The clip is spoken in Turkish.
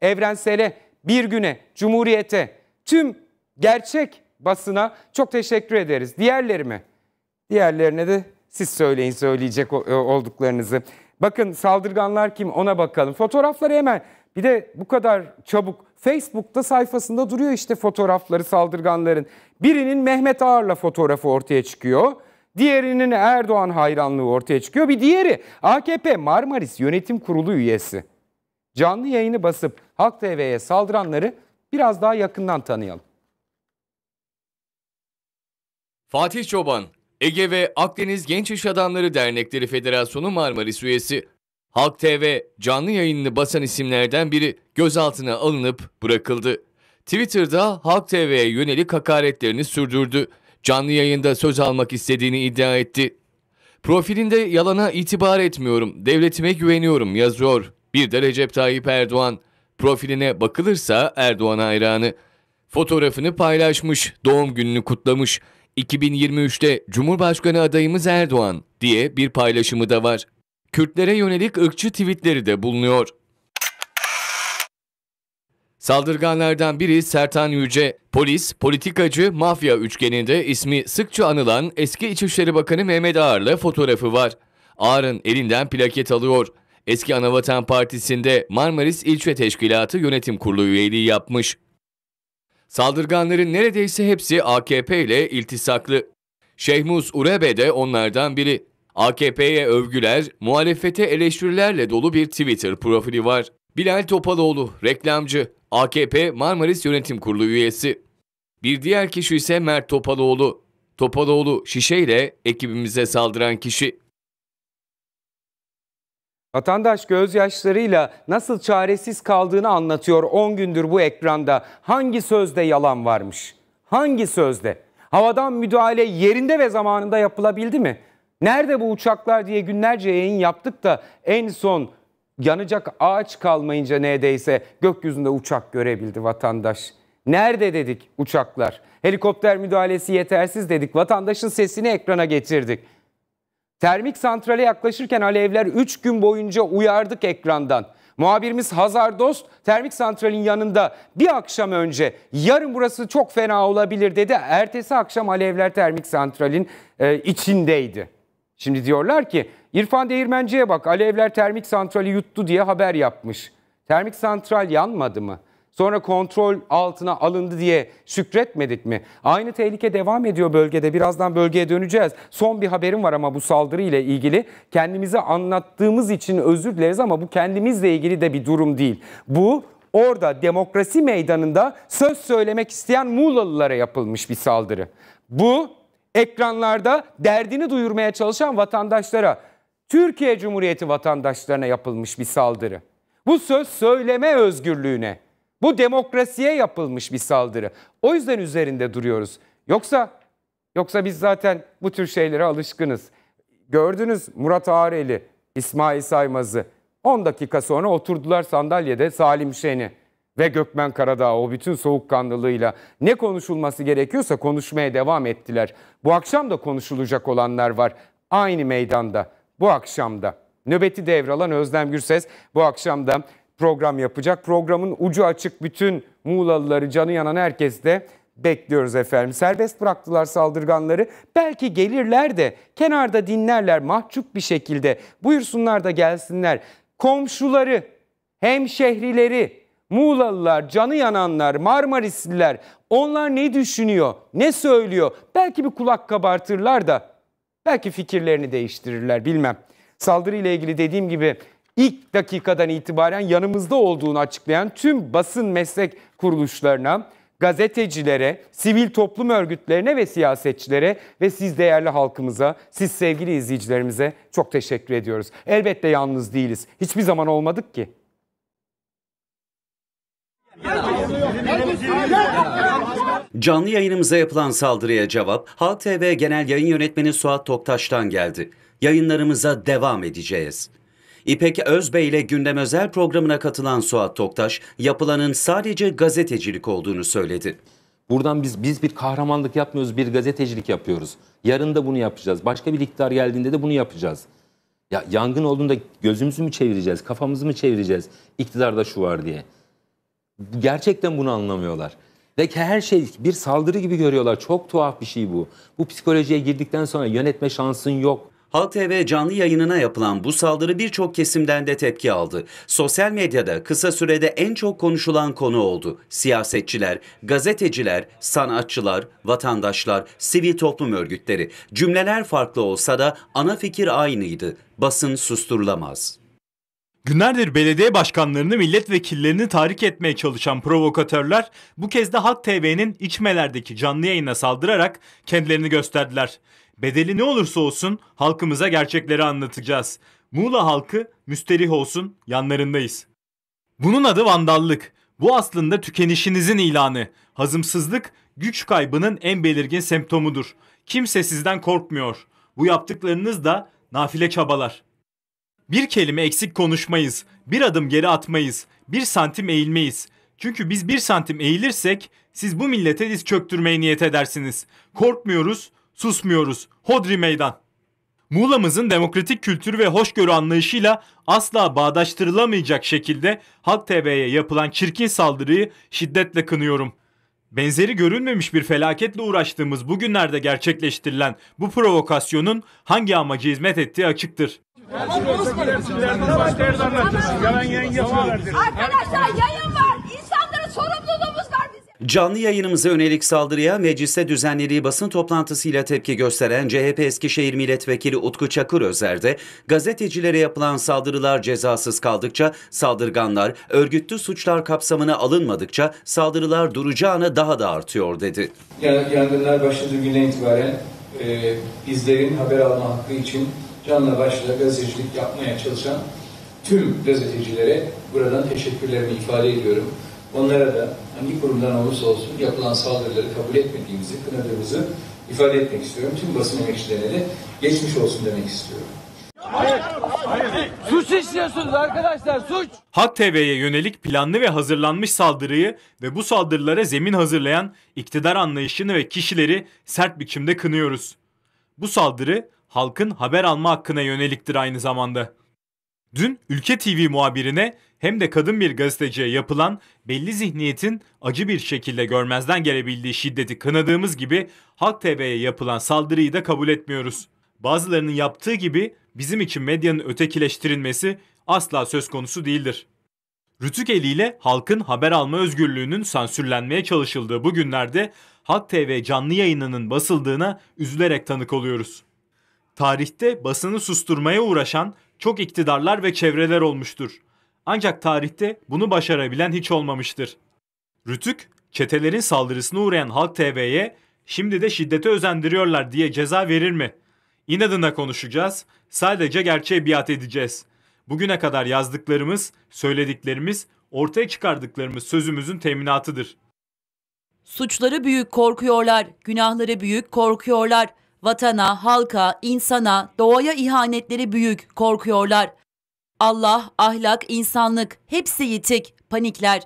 Evrensele, Bir Güne, Cumhuriyete, tüm gerçek basına çok teşekkür ederiz. Diğerlerime, diğerlerine de siz söyleyin söyleyecek e, olduklarınızı. Bakın saldırganlar kim ona bakalım. Fotoğrafları hemen bir de bu kadar çabuk Facebook'ta sayfasında duruyor işte fotoğrafları saldırganların. Birinin Mehmet Ağar'la fotoğrafı ortaya çıkıyor. Diğerinin Erdoğan hayranlığı ortaya çıkıyor. Bir diğeri AKP Marmaris Yönetim Kurulu üyesi canlı yayını basıp Halk TV'ye saldıranları biraz daha yakından tanıyalım. Fatih Çoban, Ege ve Akdeniz Genç İş Adamları Dernekleri Federasyonu Marmaris üyesi. Halk TV canlı yayınını basan isimlerden biri gözaltına alınıp bırakıldı. Twitter'da Halk TV'ye yönelik hakaretlerini sürdürdü. Canlı yayında söz almak istediğini iddia etti. Profilinde yalana itibar etmiyorum, devletime güveniyorum yazıyor. Bir de Recep Tayyip Erdoğan profiline bakılırsa Erdoğan hayranı. Fotoğrafını paylaşmış, doğum gününü kutlamış. 2023'te Cumhurbaşkanı adayımız Erdoğan diye bir paylaşımı da var. Kürtlere yönelik ırkçı tweetleri de bulunuyor. Saldırganlardan biri Sertan Yüce, polis, politikacı, mafya üçgeninde ismi sıkça anılan eski İçişleri Bakanı Mehmet Ağar'la fotoğrafı var. Ağar'ın elinden plaket alıyor. Eski Anavatan Partisi'nde Marmaris İlçe Teşkilatı Yönetim Kurulu üyeliği yapmış. Saldırganların neredeyse hepsi AKP ile iltisaklı. Şehmus Urebe de onlardan biri. AKP'ye övgüler, muhalefete eleştirilerle dolu bir Twitter profili var. Bilal Topaloğlu, reklamcı, AKP Marmaris Yönetim Kurulu üyesi. Bir diğer kişi ise Mert Topaloğlu. Topaloğlu şişeyle ekibimize saldıran kişi. Vatandaş gözyaşlarıyla nasıl çaresiz kaldığını anlatıyor 10 gündür bu ekranda. Hangi sözde yalan varmış? Hangi sözde? Havadan müdahale yerinde ve zamanında yapılabildi mi? Nerede bu uçaklar diye günlerce yayın yaptık da en son yanacak ağaç kalmayınca neredeyse gökyüzünde uçak görebildi vatandaş. Nerede dedik uçaklar? Helikopter müdahalesi yetersiz dedik. Vatandaşın sesini ekrana getirdik. Termik santrale yaklaşırken alevler 3 gün boyunca uyardık ekrandan. Muhabirimiz Hazar Dost termik santralin yanında bir akşam önce yarın burası çok fena olabilir dedi. Ertesi akşam alevler termik santralin e, içindeydi. Şimdi diyorlar ki İrfan Değirmenci'ye bak alevler termik santrali yuttu diye haber yapmış. Termik santral yanmadı mı? sonra kontrol altına alındı diye şükretmedik mi? Aynı tehlike devam ediyor bölgede. Birazdan bölgeye döneceğiz. Son bir haberim var ama bu saldırı ile ilgili. Kendimizi anlattığımız için özür dileriz ama bu kendimizle ilgili de bir durum değil. Bu orada demokrasi meydanında söz söylemek isteyen Muğlalılara yapılmış bir saldırı. Bu ekranlarda derdini duyurmaya çalışan vatandaşlara, Türkiye Cumhuriyeti vatandaşlarına yapılmış bir saldırı. Bu söz söyleme özgürlüğüne bu demokrasiye yapılmış bir saldırı. O yüzden üzerinde duruyoruz. Yoksa yoksa biz zaten bu tür şeylere alışkınız. Gördünüz Murat Ağreli, İsmail Saymaz'ı. 10 dakika sonra oturdular sandalyede Salim Şen'i ve Gökmen Karadağ o bütün soğukkanlılığıyla ne konuşulması gerekiyorsa konuşmaya devam ettiler. Bu akşam da konuşulacak olanlar var. Aynı meydanda bu akşamda. Nöbeti devralan Özlem Gürses bu akşamda program yapacak. Programın ucu açık bütün Muğlalıları, canı yanan herkes de bekliyoruz efendim. Serbest bıraktılar saldırganları. Belki gelirler de kenarda dinlerler mahcup bir şekilde. Buyursunlar da gelsinler. Komşuları, hemşehrileri, Muğlalılar, canı yananlar, Marmarisliler onlar ne düşünüyor, ne söylüyor? Belki bir kulak kabartırlar da belki fikirlerini değiştirirler bilmem. Saldırı ile ilgili dediğim gibi ilk dakikadan itibaren yanımızda olduğunu açıklayan tüm basın meslek kuruluşlarına, gazetecilere, sivil toplum örgütlerine ve siyasetçilere ve siz değerli halkımıza, siz sevgili izleyicilerimize çok teşekkür ediyoruz. Elbette yalnız değiliz. Hiçbir zaman olmadık ki. Canlı yayınımıza yapılan saldırıya cevap Halk TV Genel Yayın Yönetmeni Suat Toktaş'tan geldi. Yayınlarımıza devam edeceğiz. İpek Özbey ile gündem özel programına katılan Suat Toktaş, yapılanın sadece gazetecilik olduğunu söyledi. Buradan biz biz bir kahramanlık yapmıyoruz, bir gazetecilik yapıyoruz. Yarın da bunu yapacağız. Başka bir iktidar geldiğinde de bunu yapacağız. Ya yangın olduğunda gözümüzü mü çevireceğiz, kafamızı mı çevireceğiz? İktidarda şu var diye. Gerçekten bunu anlamıyorlar. Ve her şey bir saldırı gibi görüyorlar. Çok tuhaf bir şey bu. Bu psikolojiye girdikten sonra yönetme şansın yok. Halk TV canlı yayınına yapılan bu saldırı birçok kesimden de tepki aldı. Sosyal medyada kısa sürede en çok konuşulan konu oldu. Siyasetçiler, gazeteciler, sanatçılar, vatandaşlar, sivil toplum örgütleri. Cümleler farklı olsa da ana fikir aynıydı. Basın susturulamaz. Günlerdir belediye başkanlarını, milletvekillerini tahrik etmeye çalışan provokatörler bu kez de Halk TV'nin içmelerdeki canlı yayına saldırarak kendilerini gösterdiler. Bedeli ne olursa olsun halkımıza gerçekleri anlatacağız. Muğla halkı müsterih olsun yanlarındayız. Bunun adı vandallık. Bu aslında tükenişinizin ilanı. Hazımsızlık güç kaybının en belirgin semptomudur. Kimse sizden korkmuyor. Bu yaptıklarınız da nafile çabalar. Bir kelime eksik konuşmayız. Bir adım geri atmayız. Bir santim eğilmeyiz. Çünkü biz bir santim eğilirsek siz bu millete diz çöktürmeye niyet edersiniz. Korkmuyoruz, Susmuyoruz. Hodri meydan. Muğla'mızın demokratik kültür ve hoşgörü anlayışıyla asla bağdaştırılamayacak şekilde Halk TV'ye yapılan çirkin saldırıyı şiddetle kınıyorum. Benzeri görülmemiş bir felaketle uğraştığımız bugünlerde gerçekleştirilen bu provokasyonun hangi amaca hizmet ettiği açıktır. Arkadaşlar yayın var. Canlı yayınımıza yönelik saldırıya mecliste düzenlediği basın toplantısıyla tepki gösteren CHP Eskişehir Milletvekili Utku Çakır Özer de gazetecilere yapılan saldırılar cezasız kaldıkça saldırganlar örgütlü suçlar kapsamına alınmadıkça saldırılar duracağına daha da artıyor dedi. Yangınlar başladığı günden itibaren e, bizlerin haber alma hakkı için canla başla gazetecilik yapmaya çalışan tüm gazetecilere buradan teşekkürlerimi ifade ediyorum. Onlara da hangi kurumdan olursa olsun yapılan saldırıları kabul etmediğimizi, kınadığımızı ifade etmek istiyorum. Tüm basın emekçilerine de geçmiş olsun demek istiyorum. Suç işliyorsunuz arkadaşlar suç. Hak TV'ye yönelik planlı ve hazırlanmış saldırıyı ve bu saldırılara zemin hazırlayan iktidar anlayışını ve kişileri sert biçimde kınıyoruz. Bu saldırı halkın haber alma hakkına yöneliktir aynı zamanda. Dün Ülke TV muhabirine hem de kadın bir gazeteciye yapılan belli zihniyetin acı bir şekilde görmezden gelebildiği şiddeti kınadığımız gibi Halk TV'ye yapılan saldırıyı da kabul etmiyoruz. Bazılarının yaptığı gibi bizim için medyanın ötekileştirilmesi asla söz konusu değildir. Rütük eliyle halkın haber alma özgürlüğünün sansürlenmeye çalışıldığı bu günlerde Halk TV canlı yayınının basıldığına üzülerek tanık oluyoruz. Tarihte basını susturmaya uğraşan çok iktidarlar ve çevreler olmuştur. Ancak tarihte bunu başarabilen hiç olmamıştır. Rütük, çetelerin saldırısına uğrayan Halk TV'ye şimdi de şiddete özendiriyorlar diye ceza verir mi? İnadına konuşacağız, sadece gerçeğe biat edeceğiz. Bugüne kadar yazdıklarımız, söylediklerimiz, ortaya çıkardıklarımız sözümüzün teminatıdır. Suçları büyük korkuyorlar, günahları büyük korkuyorlar. Vatana, halka, insana, doğaya ihanetleri büyük, korkuyorlar. Allah, ahlak, insanlık hepsi yitik, panikler.